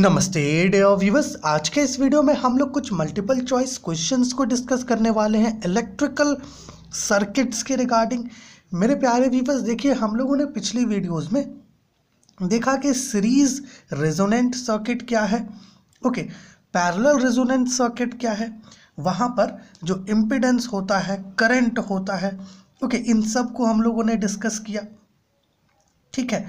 नमस्ते day viewers आज के इस वीडियो में हम लोग कुछ मल्टीपल चॉइस क्वेश्चंस को डिस्कस करने वाले हैं इलेक्ट्रिकल सर्किट्स के रिगार्डिंग मेरे प्यारे व्यूवर्स देखिए हम लोगों ने पिछली वीडियोस में देखा कि सीरीज रेजोनेंट सर्किट क्या है ओके पैरेलल रेजोनेंट सर्किट क्या है वहाँ पर जो इम्पिडेंस होता है करेंट होता है ओके इन सब को हम लोगों ने डिस्कस किया ठीक है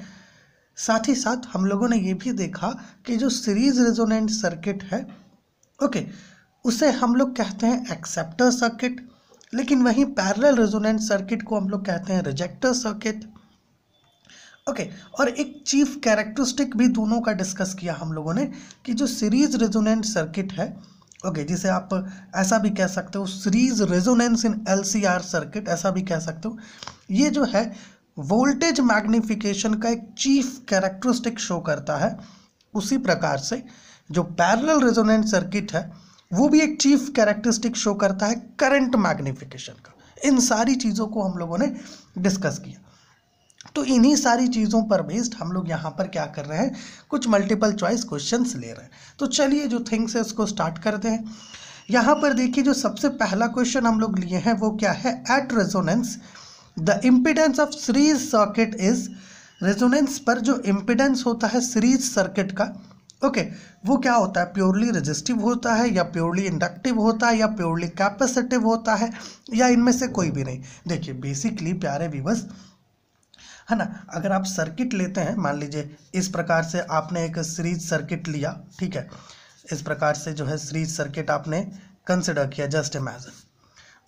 साथ ही साथ हम लोगों ने ये भी देखा कि जो सीरीज रेजोनेंट सर्किट है ओके उसे हम लोग कहते हैं एक्सेप्टर सर्किट लेकिन वहीं पैरेलल रेजोनेंट सर्किट को हम लोग कहते हैं रिजेक्टर सर्किट ओके okay, और एक चीफ कैरेक्टरिस्टिक भी दोनों का डिस्कस किया हम लोगों ने कि जो सीरीज रेजोनेंट सर्किट है ओके okay, जिसे आप ऐसा भी कह सकते हो series resonance in LCR circuit ऐसा भी कह सकते हो ये जो है वोल्टेज मैग्निफिकेशन का एक चीफ कैरेक्टरिस्टिक शो करता है उसी प्रकार से जो पैरेलल रेजोनेंट सर्किट है वो भी एक चीफ कैरेक्टरिस्टिक शो करता है करंट मैग्निफिकेशन का इन सारी चीज़ों को हम लोगों ने डिस्कस किया तो इन्हीं सारी चीज़ों पर बेस्ड हम लोग यहाँ पर क्या कर रहे हैं कुछ मल्टीपल चॉइस क्वेश्चंस ले रहे हैं तो चलिए जो थिंग्स है उसको स्टार्ट करते हैं यहाँ पर देखिए जो सबसे पहला क्वेश्चन हम लोग लिए हैं वो क्या है at resonance the impedance of series circuit is resonance पर जो इम्पिडेंस होता है सीरीज सर्किट का ओके okay, वो क्या होता है प्योरली रजिस्टिव होता है या प्योरली इंडक्टिव होता है या प्योरली कैपेसिटिव होता है या इनमें से कोई भी नहीं देखिए बेसिकली प्यारे विवस है ना अगर आप सर्किट लेते हैं मान लीजिए इस प्रकार से आपने एक सीरीज सर्किट लिया ठीक है इस प्रकार से जो है सीरीज सर्किट आपने कंसिडर किया जस्ट इमेजन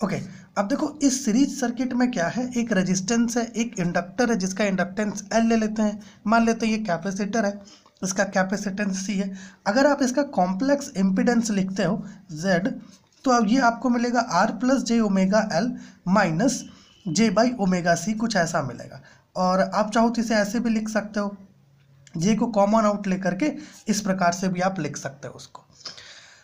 ओके अब देखो इस सीरीज सर्किट में क्या है एक रेजिस्टेंस है एक इंडक्टर है जिसका इंडक्टेंस एल ले लेते हैं मान लेते हैं ये कैपेसिटर है इसका कैपेसिटेंस सी है अगर आप इसका कॉम्प्लेक्स इम्पिडेंस लिखते हो जेड तो अब ये आपको मिलेगा R plus J omega L minus J by omega C कुछ ऐसा मिलेगा और आप चाहो तो इसे ऐसे भी लिख सकते हो जे को कॉमन आउट लेकर के इस प्रकार से भी आप लिख सकते हो उसको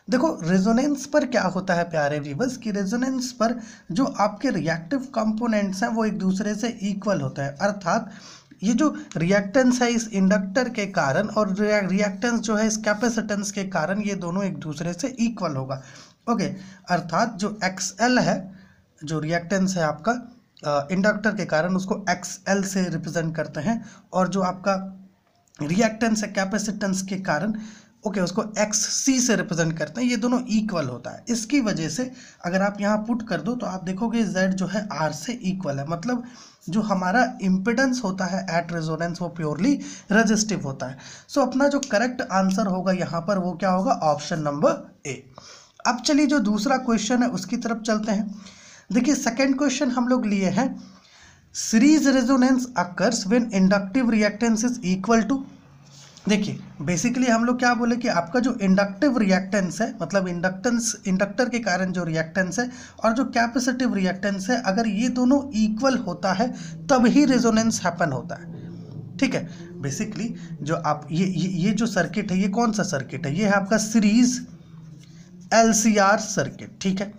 देखो रेजोनेंस पर क्या होता है प्यारे व्यूवर्स कि रेजोनेंस पर जो आपके रिएक्टिव कंपोनेंट्स हैं वो एक दूसरे से इक्वल होते हैं अर्थात ये जो रिएक्टेंस है इस इंडक्टर के कारण और रिएक्टेंस जो है इस कैपेसिटेंस के कारण ये दोनों एक दूसरे से इक्वल होगा ओके अर्थात जो एक्स एल है जो रिएक्टेंस है आपका इंडक्टर के कारण उसको एक्स एल से रिप्रेजेंट करते हैं और जो आपका रिएक्टेंस है कैपेसिटेंस के कारण ओके उसको एक्स सी से रिप्रेजेंट करते हैं ये दोनों इक्वल होता है इसकी वजह से अगर आप यहाँ पुट कर दो तो आप देखोगे जेड जो है आर से इक्वल है मतलब जो हमारा इम्पिडेंस होता है एट रेजोनेंस वो प्योरली रजिस्टिव होता है सो so, अपना जो करेक्ट आंसर होगा यहाँ पर वो क्या होगा ऑप्शन नंबर ए अब चलिए जो दूसरा क्वेश्चन है उसकी तरफ चलते हैं देखिए सेकेंड क्वेश्चन हम लोग लिए हैं series resonance occurs when inductive reactance is equal to देखिए बेसिकली हम लोग क्या बोले कि आपका जो इंडक्टिव रिएक्टेंस है मतलब इंडक्टेंस इंडक्टर के कारण जो रिएक्टेंस है और जो कैपेसिटिव रिएक्टेंस है अगर ये दोनों इक्वल होता है तब ही रेजोनेंस हैपन होता है ठीक है बेसिकली जो आप ये ये, ये जो सर्किट है ये कौन सा सर्किट है ये है आपका सीरीज एल सर्किट ठीक है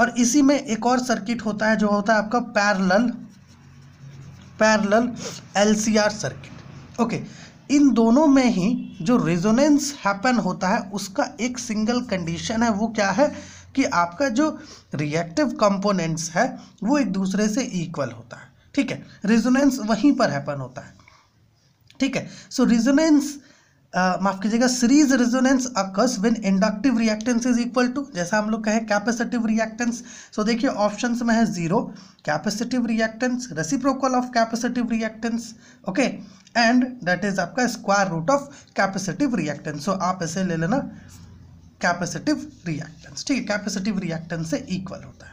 और इसी में एक और सर्किट होता है जो होता है आपका parallel parallel L circuit okay इन दोनों में ही जो रिजोनेंस हैपन होता है उसका एक सिंगल कंडीशन है वो क्या है कि आपका जो रिएक्टिव कंपोनेंट्स है वो एक दूसरे से इक्वल होता है ठीक है रिजोनेंस वहीं पर हैपन होता है ठीक है सो रेजोनेंस रिजोनेंस माफ कीजिएगा series resonance occurs when inductive reactance is equal to जैसा हम लोग कहें कैपेसिटिव रिएक्टेंस सो देखिए ऑप्शंस में है zero capacitive reactance reciprocal of capacitive reactance okay and that is आपका square root of capacitive reactance so आप ऐसे ले लेना कैपेसिटिव रिएक्टेंस ठीक है कैपेसिटिव रिएक्टेंस से इक्वल होता है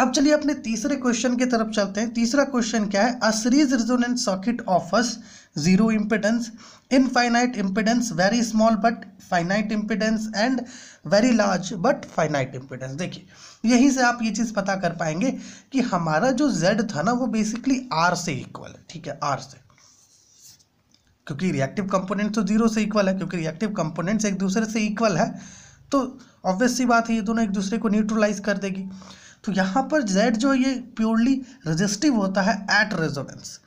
अब चलिए अपने तीसरे क्वेश्चन की तरफ चलते हैं तीसरा क्वेश्चन क्या है a series resonance circuit offers zero infinite impedance very small but finite impedance and very large but finite impedance देखिए यहीं से आप ये चीज़ पता कर पाएंगे कि हमारा जो z था ना वो बेसिकली r से इक्वल है ठीक है r से क्योंकि रिएक्टिव कंपोनेंट तो जीरो से इक्वल है क्योंकि रिएक्टिव कंपोनेंट्स एक दूसरे से इक्वल है तो ऑब्वियस सी बात है ये दोनों एक दूसरे को न्यूट्रलाइज कर देगी तो यहाँ पर जेड जो ये प्योरली रजिस्टिव होता है एट रेजोनेंस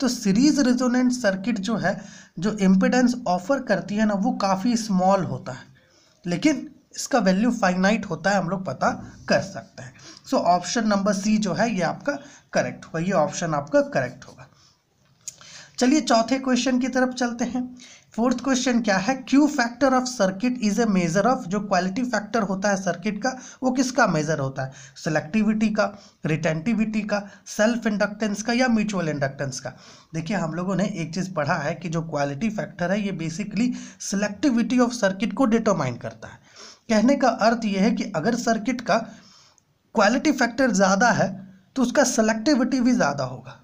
तो सीरीज रेजोनेंट सर्किट जो है जो इम्पिडेंस ऑफर करती है ना वो काफ़ी स्मॉल होता है लेकिन इसका वैल्यू फाइनाइट होता है हम लोग पता कर सकते हैं सो ऑप्शन नंबर सी जो है ये आपका करेक्ट होगा ये ऑप्शन आपका करेक्ट होगा चलिए चौथे क्वेश्चन की तरफ चलते हैं फोर्थ क्वेश्चन क्या है Q factor of circuit is a measure of जो क्वालिटी फैक्टर होता है सर्किट का वो किसका मेजर होता है सेलेक्टिविटी का रिटेंटिविटी का सेल्फ इंडक्टेंस का या म्यूचुअल इंडक्टेंस का देखिए हम लोगों ने एक चीज़ पढ़ा है कि जो क्वालिटी फैक्टर है ये बेसिकली सेलेक्टिविटी ऑफ सर्किट को डिटोमाइन करता है कहने का अर्थ ये है कि अगर सर्किट का क्वालिटी फैक्टर ज़्यादा है तो उसका सेलेक्टिविटी भी ज़्यादा होगा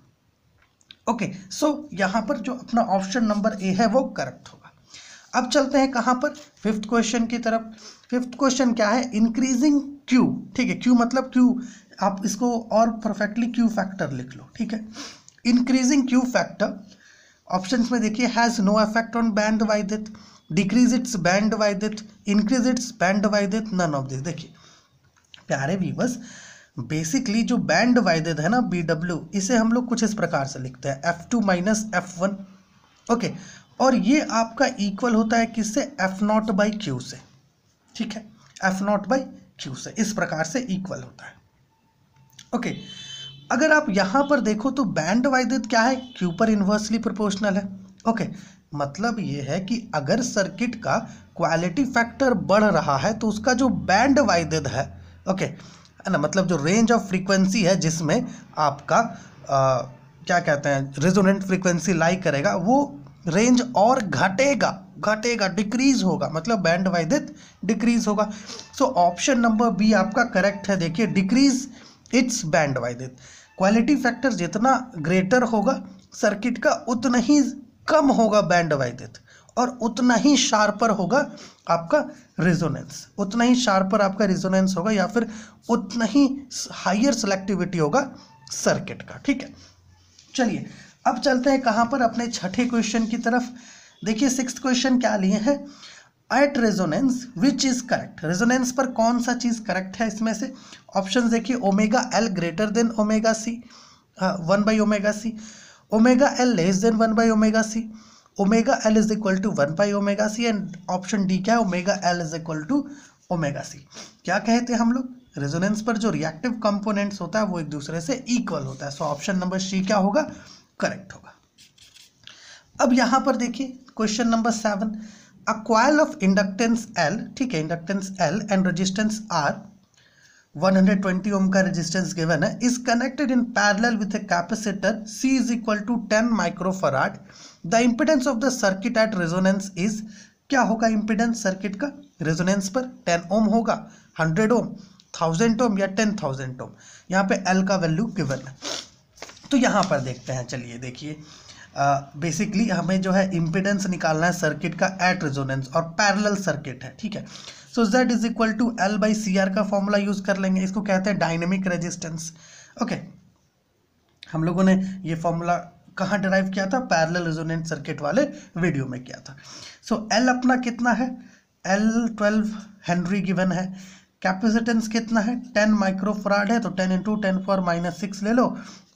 ओके सो यहाँ पर जो अपना ऑप्शन नंबर ए है वो करेक्ट होगा अब चलते हैं कहाँ पर फिफ्थ क्वेश्चन की तरफ फिफ्थ क्वेश्चन क्या है इंक्रीजिंग क्यू ठीक है क्यू मतलब क्यू आप इसको और परफेक्टली क्यू फैक्टर लिख लो ठीक है इंक्रीजिंग क्यू फैक्टर ऑप्शंस में देखिए has no effect on bandwidth decrease its bandwidth increase its bandwidth none of this देखिए प्यारे व्यूवर्स बेसिकली जो बैंड वायदे है ना बी डब्ल्यू इसे हम लोग कुछ इस प्रकार से लिखते हैं F two minus F one okay और ये आपका इक्वल होता है किससे एफ नॉट बाई क्यू से ठीक है एफ नॉट बाई क्यू से इस प्रकार से इक्वल होता है ओके okay, अगर आप यहां पर देखो तो बैंड वायदे क्या है क्यू पर इन्वर्सली प्रोपोर्शनल है ओके okay, मतलब ये है कि अगर सर्किट का क्वालिटी फैक्टर बढ़ रहा है तो उसका जो बैंड वाइडेड है ओके okay, है ना मतलब जो रेंज ऑफ फ्रीक्वेंसी है जिसमें आपका आ, क्या कहते हैं रेजोनेंट फ्रीक्वेंसी लाई करेगा वो रेंज और घटेगा घटेगा डिक्रीज होगा मतलब बैंड वाइदित डिक्रीज होगा सो ऑप्शन नंबर बी आपका करेक्ट है देखिए decrease its bandwidth quality factor जितना ग्रेटर होगा सर्किट का उतना ही कम होगा बैंड वाइदित और उतना ही शार्पर होगा आपका रेजोनेंस उतना ही शार्पर आपका रेजोनेंस होगा या फिर उतना ही हायर सेलेक्टिविटी होगा सर्किट का ठीक है चलिए अब चलते हैं कहाँ पर अपने छठे क्वेश्चन की तरफ देखिए सिक्स क्वेश्चन क्या लिए हैं at resonance which is correct resonance पर कौन सा चीज़ करेक्ट है इसमें से ऑप्शन देखिए omega L greater than omega C one by omega C omega L less than one by omega C omega L is equal to one by omega C and option D क्या है omega L is equal to omega C क्या कहते हैं हम लोग resonance पर जो reactive components होता है वो एक दूसरे से इक्वल होता है सो ऑप्शन नंबर सी क्या होगा करेक्ट होगा अब यहां पर देखिए question number seven a coil of inductance L ठीक है inductance L and resistance R 120 ohm का रेजिस्टेंस गिवन है is connected in parallel with a capacitor C is equal to 10 microfarad the impedance of the circuit at resonance is क्या होगा impedance circuit का resonance पर 10 ओम होगा 100 ओम 1000 ओम या 10000 ओम यहाँ पे एल का वैल्यू गिवन है तो यहाँ पर देखते हैं चलिए देखिए बेसिकली हमें जो है इम्पिडेंस निकालना है सर्किट का एट रेजोनेंस और पैरेलल सर्किट है ठीक है so Z is equal to L by C R का फॉर्मूला यूज़ कर लेंगे इसको कहते हैं डायनेमिक रेजिस्टेंस ओके हम लोगों ने ये फॉर्मूला कहाँ डिराइव किया था पैरल रेजोनेंट सर्किट वाले वीडियो में किया था सो so, एल अपना कितना है एल ट्वेल्व हेनरी गिवन है कैपेसिटेंस कितना है टेन माइक्रोफराड है तो ten into ten for minus six ले लो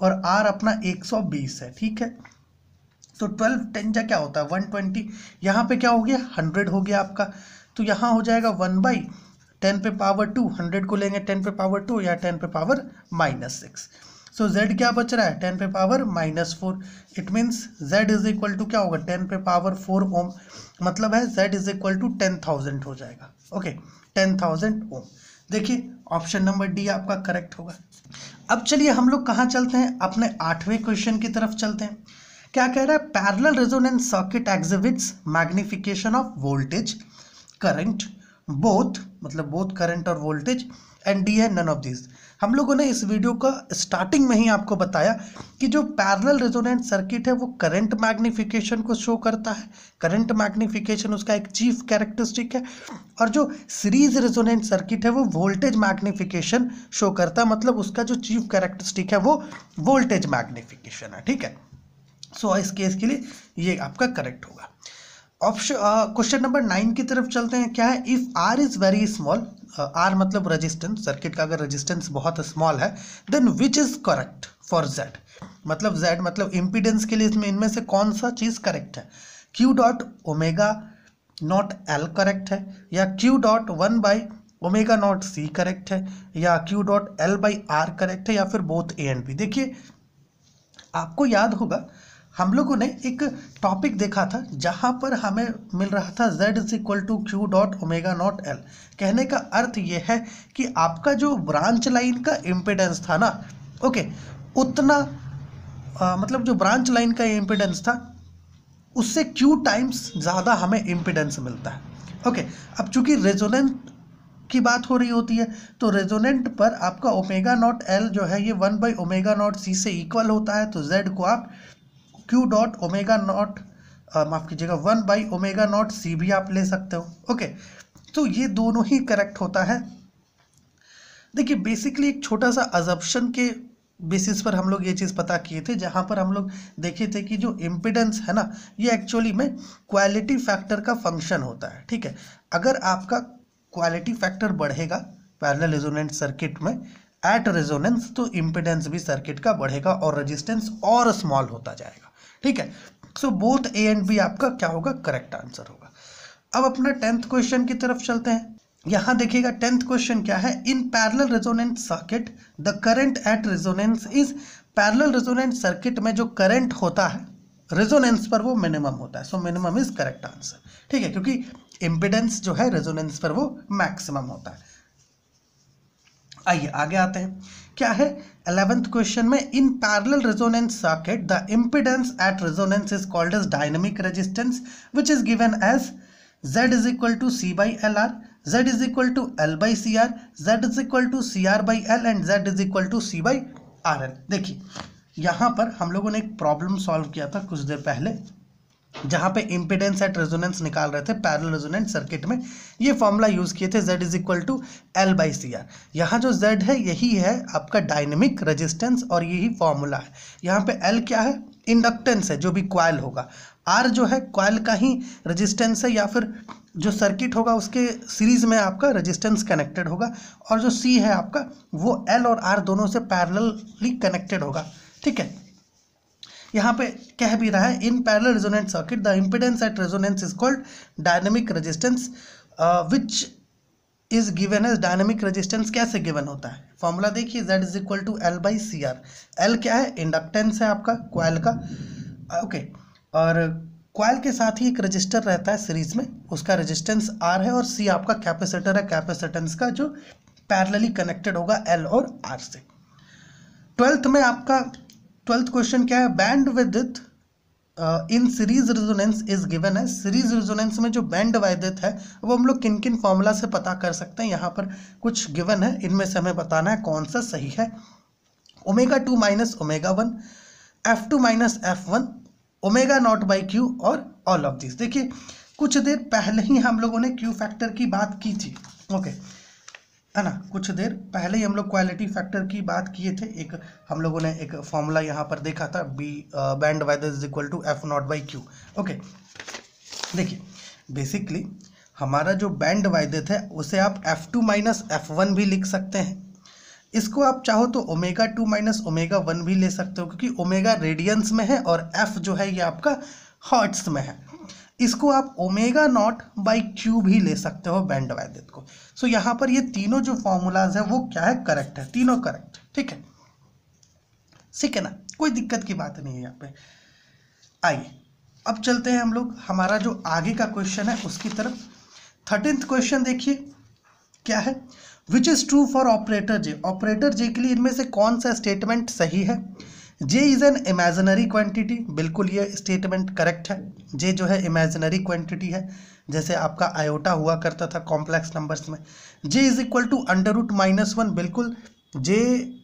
और आर अपना एक सौ बीस है ठीक है तो ट्वेल्व टेन जा क्या होता है वन ट्वेंटी यहाँ पे क्या हो गया हंड्रेड हो गया आपका तो यहाँ हो जाएगा वन बाई टेन पे पावर टू हंड्रेड को लेंगे टेन पे पावर टू या टेन पे power minus six so Z क्या बच रहा है टेन पे power minus four it means Z is equal to क्या होगा टेन पे पावर फोर ओम मतलब है Z is equal to ten thousand हो जाएगा ओके टेन थाउजेंड ओम देखिए ऑप्शन नंबर डी आपका करेक्ट होगा अब चलिए हम लोग कहाँ चलते हैं अपने आठवें क्वेश्चन की तरफ चलते हैं क्या कह रहा है parallel resonance circuit exhibits magnification of voltage current both मतलब बोथ करंट और वोल्टेज एंड डी है नन ऑफ दिस हम लोगों ने इस वीडियो का स्टार्टिंग में ही आपको बताया कि जो पैरेलल रेजोनेंट सर्किट है वो करंट मैग्निफिकेशन को शो करता है करंट मैग्निफिकेशन उसका एक चीफ कैरेक्टरिस्टिक है और जो सीरीज रेजोनेंट सर्किट है वो वोल्टेज मैग्निफिकेशन शो करता है मतलब उसका जो चीफ कैरेक्टरिस्टिक है वो वोल्टेज मैग्निफिकेशन है ठीक है सो so, इस केस के लिए ये आपका करेक्ट होगा ऑप्शन क्वेश्चन नंबर नाइन की तरफ चलते हैं क्या है if R is very small R मतलब रेजिस्टेंस सर्किट का अगर रेजिस्टेंस बहुत स्मॉल है then which is correct for Z मतलब जेड मतलब इम्पीडेंस के लिए इसमें इनमें से कौन सा चीज़ करेक्ट है Q dot omega naught L correct है या Q dot one by omega naught C correct है या Q dot L by R correct है या फिर बोथ ए एंड बी देखिए आपको याद होगा हम लोगों ने एक टॉपिक देखा था जहाँ पर हमें मिल रहा था z is equal to Q dot omega naught L कहने का अर्थ यह है कि आपका जो ब्रांच लाइन का इम्पिडेंस था ना ओके उतना आ, मतलब जो ब्रांच लाइन का इम्पिडेंस था उससे क्यू टाइम्स ज़्यादा हमें इम्पिडेंस मिलता है ओके अब चूंकि रेजोनेंट की बात हो रही होती है तो रेजोनेंट पर आपका ओमेगा नॉट एल जो है ये one by omega naught C से इक्वल होता है तो जेड को आप क्यू डॉट ओमेगा नॉट माफ़ कीजिएगा one by omega naught C भी आप ले सकते हो ओके तो ये दोनों ही करेक्ट होता है देखिए बेसिकली एक छोटा सा अजप्शन के बेसिस पर हम लोग ये चीज़ पता किए थे जहाँ पर हम लोग देखे थे कि जो इम्पिडेंस है ना ये एक्चुअली में क्वालिटी फैक्टर का फंक्शन होता है ठीक है अगर आपका क्वालिटी फैक्टर बढ़ेगा पैरल रेजोनेंट सर्किट में एट रेजोनेंस तो इम्पिडेंस भी सर्किट का बढ़ेगा और रेजिस्टेंस और स्मॉल होता जाएगा ठीक है so both A and B आपका क्या होगा करेक्ट आंसर होगा अब अपना टेंथ क्वेश्चन की तरफ चलते हैं यहां देखिएगा टेंथ क्वेश्चन क्या है in parallel resonant circuit the current at resonance is parallel resonant circuit में जो करंट होता है रेजोनेंस पर वो मिनिमम होता है so minimum is correct answer ठीक है क्योंकि इम्पिडेंस जो है रेजोनेंस पर वो मैक्सिमम होता है आइए आगे आते हैं क्या है अलेवेंथ क्वेश्चन में in parallel resonance circuit the impedance at resonance is called as dynamic resistance which is given as Z is equal to C by L R Z is equal to L by C R Z is equal to C R by L and Z is equal to C by R rn देखिए यहाँ पर हम लोगों ने एक problem solve किया था कुछ देर पहले जहाँ पे इम्पिडेंस एट रेजोनेंस निकाल रहे थे पैरल रेजोनेंट सर्किट में ये फॉर्मूला यूज़ किए थे Z is equal to L by C R यहाँ जो Z है यही है आपका डायनेमिक रेजिस्टेंस और यही फॉर्मूला है यहाँ पे L क्या है इंडक्टेंस है जो भी क्वाइल होगा आर जो है क्वाइल का ही रेजिस्टेंस है या फिर जो सर्किट होगा उसके सीरीज में आपका रेजिस्टेंस कनेक्टेड होगा और जो सी है आपका वो एल और आर दोनों से पैरलली कनेक्टेड होगा ठीक है यहाँ पे कह भी रहा है in parallel resonant circuit the impedance at resonance is called dynamic resistance which is given as dynamic resistance कैसे गिवन होता है फॉर्मूला देखिए Z is equal to L by C R L क्या है इंडक्टेंस है आपका क्वाइल का okay uh, okay. और क्वाइल के साथ ही एक रजिस्टर रहता है सीरीज में उसका रजिस्टेंस आर है और सी आपका कैपेसिटर है कैपेसिटेंस का जो पैरलली कनेक्टेड होगा एल और आर से ट्वेल्थ में आपका ट्वेल्थ क्वेश्चन क्या है bandwidth in series resonance is given है सीरीज रिजोनेंस में जो बैंड वायदित है वो हम लोग किन किन फॉर्मूला से पता कर सकते हैं यहाँ पर कुछ गिवन है इनमें से हमें बताना है कौन सा सही है omega two minus omega one F two minus F one omega naught by Q और ऑल ऑफ दिस देखिए कुछ देर पहले ही हम लोगों ने क्यू फैक्टर की बात की थी ओके okay. है ना कुछ देर पहले ही हम लोग क्वालिटी फैक्टर की बात किए थे एक हम लोगों ने एक फॉर्मूला यहाँ पर देखा था B bandwidth is equal to F naught by Q okay देखिए बेसिकली हमारा जो बैंड वायदे थे उसे आप F two minus F one भी लिख सकते हैं इसको आप चाहो तो omega two minus omega one भी ले सकते हो क्योंकि ओमेगा रेडियंस में है और एफ जो है ये आपका हॉट्स में है इसको आप ओमेगा नॉट बाई क्यू भी ले सकते हो बैंड वाइदित को सो so, यहाँ पर ये तीनों जो फॉर्मूलाज है वो क्या है करेक्ट है तीनों करेक्ट ठीक है ठीक है ना कोई दिक्कत की बात नहीं है यहाँ पे आइए अब चलते हैं हम लोग हमारा जो आगे का क्वेश्चन है उसकी तरफ थर्टींथ क्वेश्चन देखिए क्या है which is true for operator J operator J के लिए इनमें से कौन सा स्टेटमेंट सही है J is an imaginary quantity बिल्कुल ये स्टेटमेंट करेक्ट है जे जो है इमेजनरी क्वांटिटी है जैसे आपका आयोटा हुआ करता था कॉम्प्लेक्स नंबर्स में J is equal to under root minus one बिल्कुल जे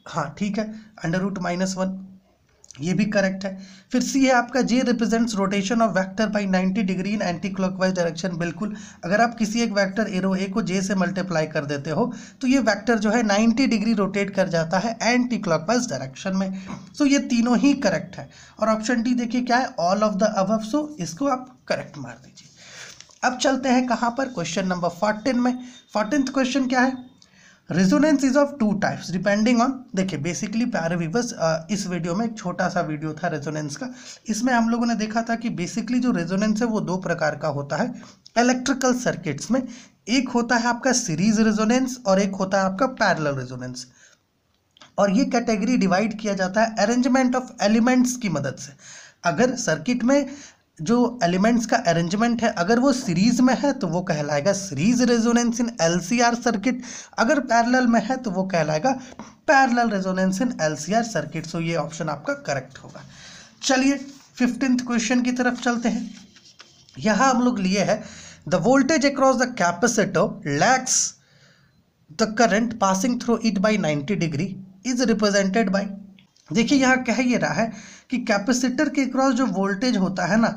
हाँ ठीक है अंडर रूट माइनस वन ये भी करेक्ट है फिर सी है आपका J represents rotation of vector by 90 degree in anticlockwise direction बिल्कुल अगर आप किसी एक वेक्टर एरो ए को जे से मल्टीप्लाई कर देते हो तो ये वेक्टर जो है 90 डिग्री रोटेट कर जाता है एंटी क्लॉकवाइज डायरेक्शन में सो ये तीनों ही करेक्ट है और ऑप्शन डी देखिए क्या है ऑल ऑफ द अव सो इसको आप करेक्ट मार दीजिए अब चलते हैं कहाँ पर क्वेश्चन नंबर फोर्टीन में फोर्टीन क्वेश्चन क्या है resonance is of two types depending on देखिए बेसिकली प्यारे व्यूवर्स इस वीडियो में एक छोटा सा वीडियो था रेजोनेंस का इसमें हम लोगों ने देखा था कि बेसिकली जो रेजोनेंस है वो दो प्रकार का होता है इलेक्ट्रिकल सर्किट्स में एक होता है आपका सीरीज रेजोनेंस और एक होता है आपका पैरल रेजोनेंस और ये कैटेगरी डिवाइड किया जाता है अरेंजमेंट ऑफ एलिमेंट्स की मदद से अगर सर्किट में जो एलिमेंट्स का अरेंजमेंट है अगर वो सीरीज में है तो वो कहलाएगा series resonance in LCR circuit अगर पैरेलल में है तो वो कहलाएगा parallel resonance in LCR circuit so ये ऑप्शन आपका करेक्ट होगा चलिए फिफ्टींथ क्वेश्चन की तरफ चलते हैं यहाँ हम लोग लिए है the voltage across the capacitor lags the current passing through it by ninety degree is represented by देखिए यहाँ कह ये रहा है कि कैपेसिटर के अक्रॉस जो वोल्टेज होता है ना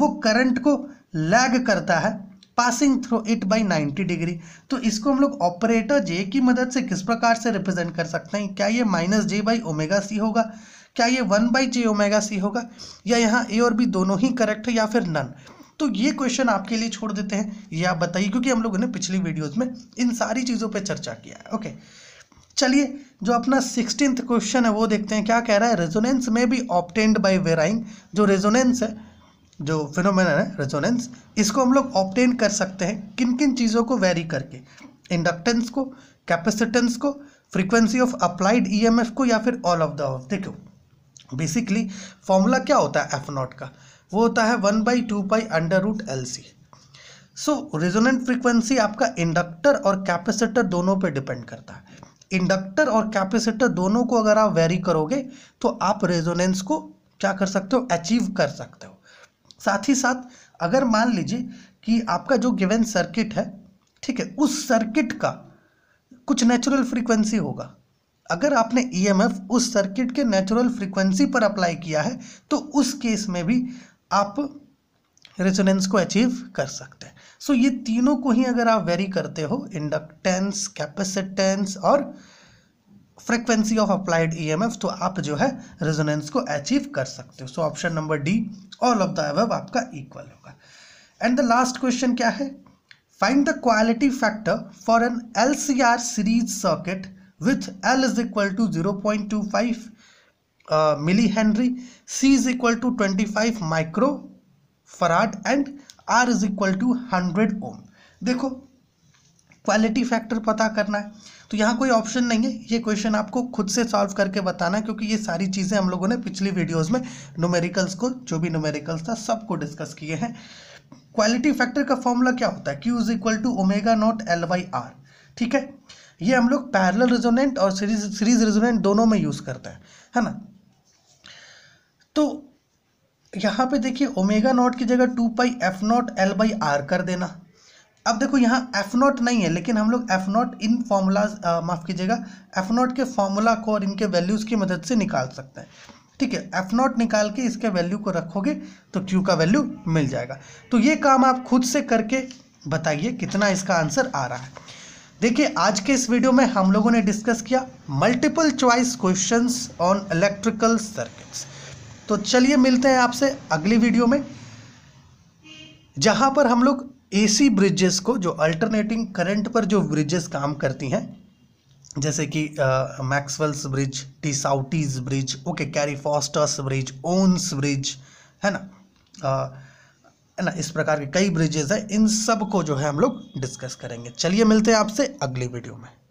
वो करंट को लैग करता है passing through it by 90 degree तो इसको हम लोग ऑपरेटर जे की मदद से किस प्रकार से रिप्रेजेंट कर सकते हैं क्या ये minus J by omega C होगा क्या ये one by J omega C होगा या यहाँ ए और बी दोनों ही करेक्ट है या फिर नन तो ये क्वेश्चन आपके लिए छोड़ देते हैं ये आप बताइए क्योंकि हम लोगों ने पिछली वीडियोज में इन सारी चीज़ों पर चर्चा किया है ओके चलिए जो अपना सिक्सटीन क्वेश्चन है वो देखते हैं क्या कह रहा है रेजोनेंस में भी ऑप्टेंड बाई वेराइंग जो रेजोनेंस है जो फिनोमेन है रेजोनेंस इसको हम लोग ऑप्टेन कर सकते हैं किन किन चीज़ों को वेरी करके इंडक्टेंस को कैपेसिटेंस को फ्रीक्वेंसी ऑफ अप्लाइड ईएमएफ को या फिर ऑल ऑफ द ऑफ देखो बेसिकली फॉर्मूला क्या होता है एफ नॉट का वो होता है one by two by under root L C so resonant frequency आपका इंडक्टर और कैपेसिटर दोनों पे डिपेंड करता है इंडक्टर और कैपेसिटर दोनों को अगर आप वेरी करोगे तो आप रेजोनेंस को क्या कर सकते हो अचीव कर सकते हो साथ ही साथ अगर मान लीजिए कि आपका जो गिवन सर्किट है ठीक है उस सर्किट का कुछ नेचुरल फ्रीक्वेंसी होगा अगर आपने ईएमएफ e उस सर्किट के नेचुरल फ्रीक्वेंसी पर अप्लाई किया है तो उस केस में भी आप रेजोनेंस को अचीव कर सकते हैं सो so, ये तीनों को ही अगर आप वेरी करते हो इंडक्टेंस कैपेसिटेंस और फ्रिक्वेंसी ऑफ अप्लाइड ई तो आप जो है रेजोनेंस को अचीव कर सकते हो so option number D all of the above आपका इक्वल होगा एंड द लास्ट क्वेश्चन क्या है find the quality factor for an L C R series circuit with L is equal to zero point two five millihenry C is equal to twenty five microfarad and R is equal to hundred ohm देखो quality factor पता करना है तो यहाँ कोई option नहीं है ये क्वेश्चन आपको खुद से सॉल्व करके बताना है क्योंकि ये सारी चीज़ें हम लोगों ने पिछली वीडियोस में नोमेरिकल्स को जो भी नोमेरिकल्स था सबको डिस्कस किए हैं क्वालिटी फैक्टर का फॉर्मूला क्या होता है Q is equal to omega naught L by R ठीक है ये हम लोग पैरल रेजोनेंट और सीरीज सीरीज रेजोनेंट दोनों में यूज़ करते हैं है ना तो यहाँ पे देखिए ओमेगा नॉट की जगह two pi F naught L by R कर देना अब देखो यहाँ एफ नॉट नहीं है लेकिन हम लोग एफ नॉट इन फॉर्मूलाज माफ़ कीजिएगा एफ नॉट के फॉर्मूला को और इनके वैल्यूज़ की मदद से निकाल सकते हैं ठीक है एफ नॉट निकाल के इसके वैल्यू को रखोगे तो क्यू का वैल्यू मिल जाएगा तो ये काम आप खुद से करके बताइए कितना इसका आंसर आ रहा है देखिए आज के इस वीडियो में हम लोगों ने डिस्कस किया multiple choice questions on electrical circuits तो चलिए मिलते हैं आपसे अगली वीडियो में जहां पर हम लोग एसी ब्रिजेस को जो अल्टरनेटिंग करंट पर जो ब्रिजेस काम करती हैं जैसे कि Maxwell's bridge de Sauty's bridge okay Carey Foster's bridge Owen's bridge है ना है ना इस प्रकार के कई ब्रिजेस हैं इन सब को जो है हम लोग डिस्कस करेंगे चलिए मिलते हैं आपसे अगली वीडियो में